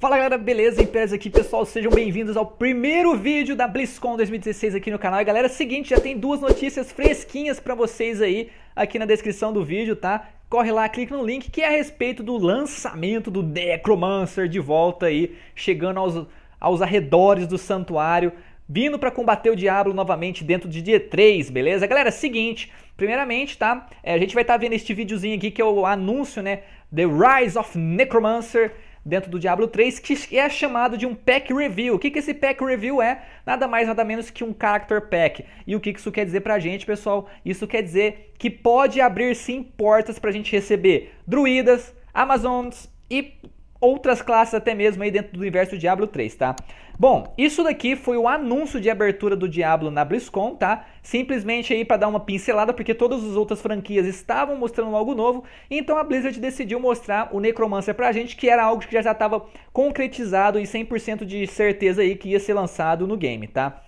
Fala galera, beleza? Impérios aqui, pessoal. Sejam bem-vindos ao primeiro vídeo da BlizzCon 2016 aqui no canal. E galera, é seguinte, já tem duas notícias fresquinhas para vocês aí aqui na descrição do vídeo, tá? Corre lá, clica no link que é a respeito do lançamento do Necromancer de volta aí, chegando aos, aos arredores do santuário, vindo para combater o diabo novamente dentro de dia 3, beleza? Galera, é seguinte, primeiramente, tá? É, a gente vai estar tá vendo este videozinho aqui que é o anúncio, né? The Rise of Necromancer dentro do Diablo 3, que é chamado de um pack review. O que, que esse pack review é? Nada mais, nada menos que um character pack. E o que, que isso quer dizer pra gente, pessoal? Isso quer dizer que pode abrir sim portas pra gente receber druidas, amazons e outras classes até mesmo aí dentro do universo Diablo 3, tá? Bom, isso daqui foi o anúncio de abertura do Diablo na BlizzCon, tá? Simplesmente aí para dar uma pincelada, porque todas as outras franquias estavam mostrando algo novo, então a Blizzard decidiu mostrar o Necromancer pra gente, que era algo que já estava concretizado e 100% de certeza aí que ia ser lançado no game, tá?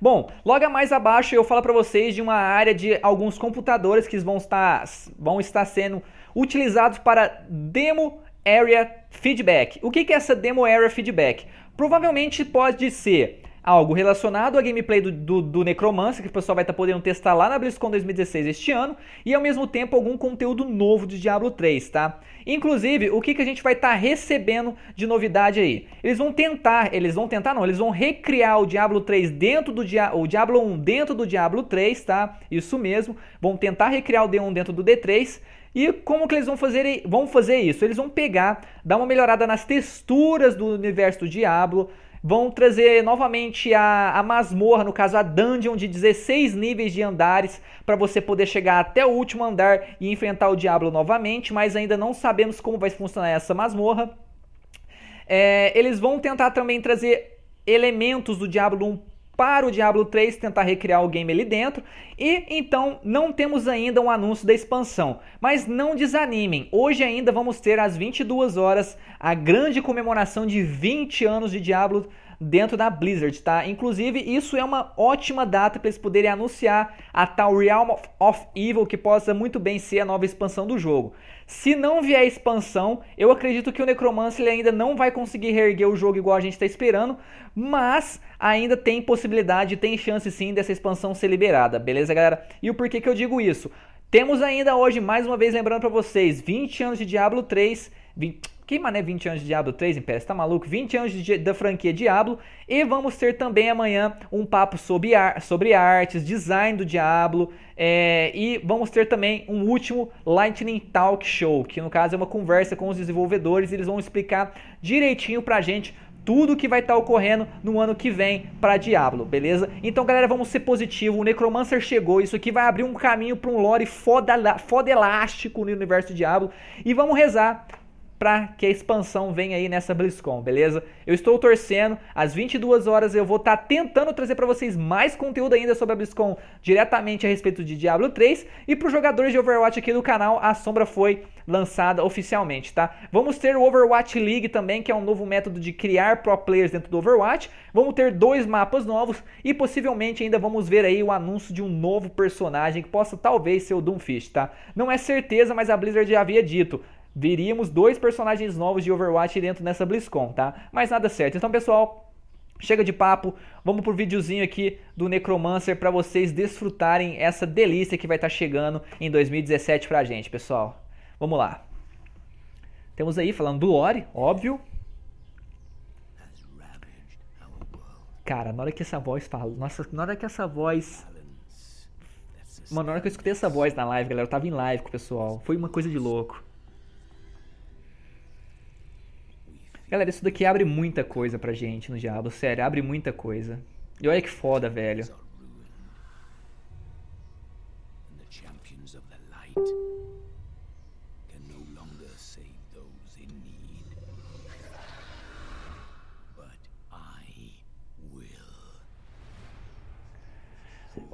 Bom, logo mais abaixo eu falo para vocês de uma área de alguns computadores que vão estar, vão estar sendo utilizados para demo Area Feedback. O que é essa Demo Area Feedback? Provavelmente pode ser algo relacionado à gameplay do, do, do Necromancer, que o pessoal vai estar tá podendo testar lá na BlizzCon 2016 este ano, e ao mesmo tempo algum conteúdo novo de Diablo 3, tá? Inclusive, o que, que a gente vai estar tá recebendo de novidade aí? Eles vão tentar, eles vão tentar não, eles vão recriar o Diablo 3 dentro do Dia, o Diablo 1 dentro do Diablo 3, tá? Isso mesmo, vão tentar recriar o D1 dentro do D3, e como que eles vão fazer, vão fazer isso? Eles vão pegar, dar uma melhorada nas texturas do universo do Diablo, vão trazer novamente a, a masmorra, no caso a dungeon de 16 níveis de andares, para você poder chegar até o último andar e enfrentar o Diablo novamente, mas ainda não sabemos como vai funcionar essa masmorra. É, eles vão tentar também trazer elementos do Diablo 1 para o Diablo 3 tentar recriar o game ali dentro. E então não temos ainda um anúncio da expansão. Mas não desanimem, hoje ainda vamos ter às 22 horas a grande comemoração de 20 anos de Diablo 3 dentro da Blizzard, tá? Inclusive, isso é uma ótima data para eles poderem anunciar a tal Realm of Evil, que possa muito bem ser a nova expansão do jogo. Se não vier expansão, eu acredito que o Necromancer ainda não vai conseguir reerguer o jogo igual a gente está esperando, mas ainda tem possibilidade, tem chance sim dessa expansão ser liberada, beleza galera? E o porquê que eu digo isso? Temos ainda hoje, mais uma vez lembrando para vocês, 20 anos de Diablo 3, 20 que mané 20 anos de Diablo 3, Império, você tá maluco? 20 anos de, da franquia Diablo. E vamos ter também amanhã um papo sobre, ar, sobre artes, design do Diablo. É, e vamos ter também um último Lightning Talk Show, que no caso é uma conversa com os desenvolvedores. Eles vão explicar direitinho pra gente tudo que vai estar tá ocorrendo no ano que vem para Diablo, beleza? Então, galera, vamos ser positivo. O Necromancer chegou, isso aqui vai abrir um caminho para um lore foda, foda elástico no universo Diablo e vamos rezar para que a expansão venha aí nessa BlizzCon, beleza? Eu estou torcendo, às 22 horas eu vou estar tá tentando trazer para vocês mais conteúdo ainda sobre a BlizzCon diretamente a respeito de Diablo 3 e para os jogadores de Overwatch aqui do canal, a sombra foi lançada oficialmente, tá? Vamos ter o Overwatch League também, que é um novo método de criar pro players dentro do Overwatch. Vamos ter dois mapas novos e possivelmente ainda vamos ver aí o anúncio de um novo personagem que possa talvez ser o Doomfist, tá? Não é certeza, mas a Blizzard já havia dito veríamos dois personagens novos de Overwatch dentro nessa BlizzCon, tá? Mas nada certo. Então, pessoal, chega de papo, vamos pro videozinho aqui do Necromancer para vocês desfrutarem essa delícia que vai estar tá chegando em 2017 pra gente, pessoal. Vamos lá. Temos aí falando do Ori, óbvio. Cara, na hora que essa voz fala, nossa, na hora que essa voz Mano, na hora que eu escutei essa voz na live, galera, eu tava em live com o pessoal. Foi uma coisa de louco. Galera, isso daqui abre muita coisa pra gente no Diablo, sério, abre muita coisa. E olha que foda, velho.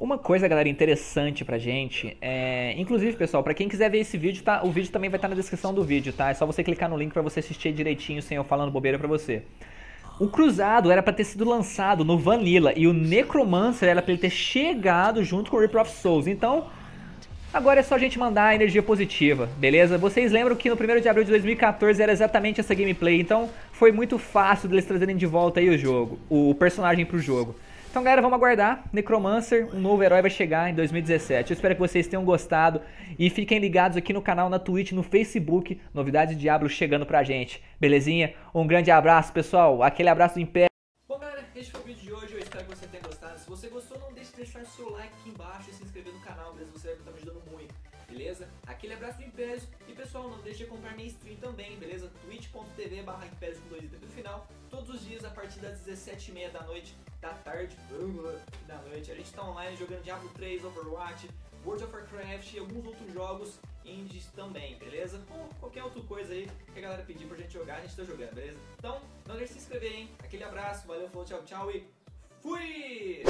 Uma coisa, galera, interessante pra gente, é... inclusive, pessoal, pra quem quiser ver esse vídeo, tá? o vídeo também vai estar tá na descrição do vídeo, tá? É só você clicar no link pra você assistir direitinho, sem eu falando bobeira pra você. O Cruzado era para ter sido lançado no Vanilla e o Necromancer era para ele ter chegado junto com o Reaper of Souls. Então, agora é só a gente mandar energia positiva, beleza? Vocês lembram que no 1 de abril de 2014 era exatamente essa gameplay, então foi muito fácil deles trazerem de volta aí o jogo, o personagem pro jogo. Então, galera, vamos aguardar. Necromancer, um novo herói vai chegar em 2017. Eu espero que vocês tenham gostado e fiquem ligados aqui no canal, na Twitch, no Facebook. Novidades de Diablo chegando pra gente. Belezinha? Um grande abraço, pessoal. Aquele abraço do Império. Bom, galera, este foi o vídeo de hoje. Eu espero que você tenha gostado. Se você gostou, não deixe de deixar seu like aqui embaixo e se inscrever no canal, beleza? Você vai estar me ajudando muito beleza? Aquele abraço do Império e pessoal, não deixe de comprar minha stream também, beleza? twitch.tv barra com 2 no final, todos os dias a partir das 17h30 da noite, da tarde, da noite. A gente tá online jogando Diablo 3, Overwatch, World of Warcraft e alguns outros jogos indies também, beleza? Ou qualquer outra coisa aí que a galera pedir pra gente jogar, a gente tá jogando, beleza? Então, não deixe de se inscrever, hein? Aquele abraço, valeu, falou, tchau, tchau e fui!